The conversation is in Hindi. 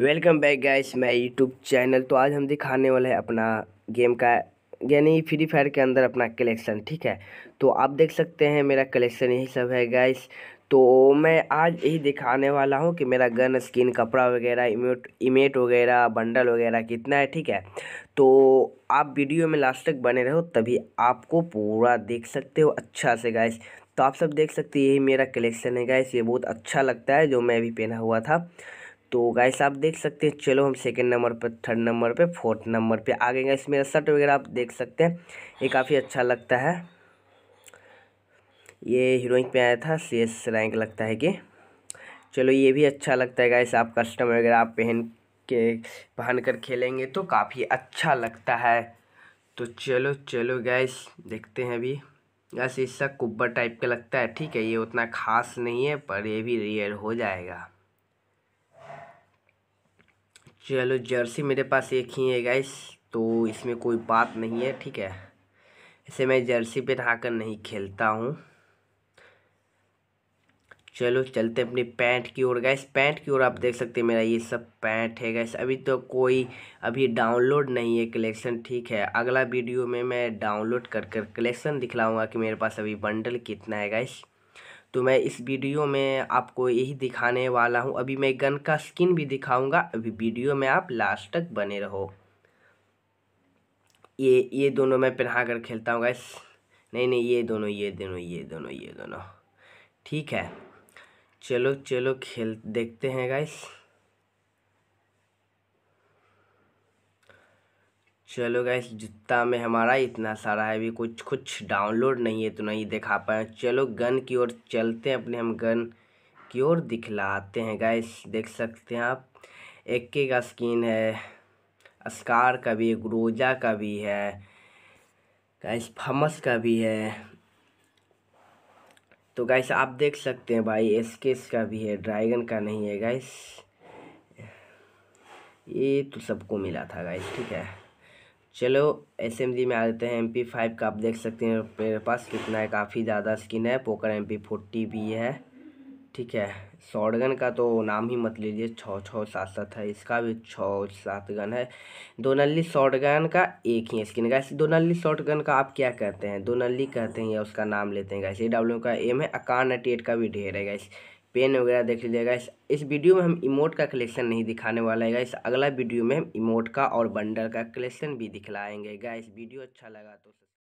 वेलकम बैक गाइस मैं यूट्यूब चैनल तो आज हम दिखाने वाले हैं अपना गेम का यानी फ्री फायर के अंदर अपना कलेक्शन ठीक है तो आप देख सकते हैं मेरा कलेक्शन यही सब है गाइस तो मैं आज यही दिखाने वाला हूँ कि मेरा गन स्किन कपड़ा वगैरह इमेट इमेट वगैरह बंडल वगैरह कितना है ठीक है तो आप वीडियो में लास्ट तक बने रहो तभी आपको पूरा देख सकते हो अच्छा से गाइस तो आप सब देख सकते यही मेरा कलेक्शन है गाइस ये बहुत अच्छा लगता है जो मैं अभी पहना हुआ था तो गाइस आप देख सकते हैं चलो हम सेकेंड नंबर पर थर्ड नंबर पे फोर्थ नंबर पे आ गए गाइस मेरा शर्ट वगैरह आप देख सकते हैं ये काफ़ी अच्छा लगता है ये हीरोइन पे आया था सी एस रैंक लगता है कि चलो ये भी अच्छा लगता है गाइस आप कस्टम वगैरह आप पहन के पहन कर खेलेंगे तो काफ़ी अच्छा लगता है तो चलो चलो गैस देखते हैं अभी गैस इसका कुब्बर टाइप का लगता है ठीक है ये उतना खास नहीं है पर ये भी रेयर हो जाएगा चलो जर्सी मेरे पास एक ही है गाइस तो इसमें कोई बात नहीं है ठीक है इसे मैं जर्सी पे नहाकर नहीं खेलता हूँ चलो चलते अपनी पैंट की ओर गैस पैंट की ओर आप देख सकते हैं मेरा ये सब पैंट है गैस अभी तो कोई अभी डाउनलोड नहीं है कलेक्शन ठीक है अगला वीडियो में मैं डाउनलोड कर कर कलेक्शन दिखलाऊंगा कि मेरे पास अभी बंडल कितना है गैस तो मैं इस वीडियो में आपको यही दिखाने वाला हूँ अभी मैं गन का स्किन भी दिखाऊंगा अभी वीडियो में आप लास्ट तक बने रहो ये ये दोनों मैं पहना कर खेलता हूँ गैस नहीं नहीं ये दोनों ये दोनों ये दोनों ये दोनों ठीक है चलो चलो खेल देखते हैं गैस चलो गैस जूता में हमारा इतना सारा है अभी कुछ कुछ डाउनलोड नहीं है तो नहीं दिखा पाए चलो गन की ओर चलते हैं अपने हम गन की ओर दिखलाते हैं गैस देख सकते हैं आप एक के का स्किन है अस्कार का भी है ग्रोजा का भी है गैस फमस का भी है तो गैस आप देख सकते हैं भाई एसकेस का भी है ड्रैगन का नहीं है गैस ये तो सबको मिला था गैस ठीक है चलो जी में आ जाते हैं पी फाइव का आप देख सकते हैं मेरे पास कितना है काफ़ी ज़्यादा स्किन है पोकर एम पी फोर्टी भी है ठीक है शॉर्टगन का तो नाम ही मत लीजिए छः छः सात सात है इसका भी छः सात गन है दो नली शॉर्टगन का एक ही स्किन गैस दो नली शॉर्टगन का आप क्या कहते हैं दो नली कहते हैं या उसका नाम लेते हैं गैस डब्ल्यू का एम है अकान एटी एट का भी ढेर है गैस पेन वगैरह देख लीजिएगा इस इस वीडियो में हम इमोट का कलेक्शन नहीं दिखाने वाला है इस अगला वीडियो में हम इमोट का और बंडल का कलेक्शन भी दिखलाएंगे गाइस वीडियो अच्छा लगा तो